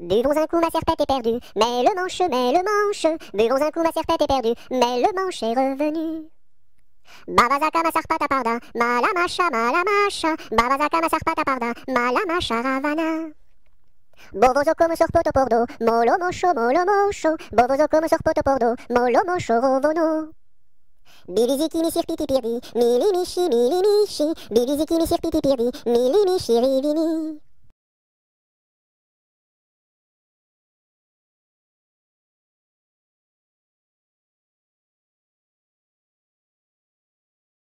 Buvons un coup, ma serpette est perdue, mais le manche, mais le manche. Buvons un coup, ma serpette est perdue, mais le manche est revenu. Babazaka sarpata parda, malamasha malamasha, babazaka masarpata parda, malamasha ravana. Bovozo comme sur poto pordo, molo mocho, molo mocho, bovozo comme sur poto pordo, molo mocho rovono. Biliziki mi sirpiti pirdi, mili michi, mili biliziki mi sirpiti pirdi, mili rivini.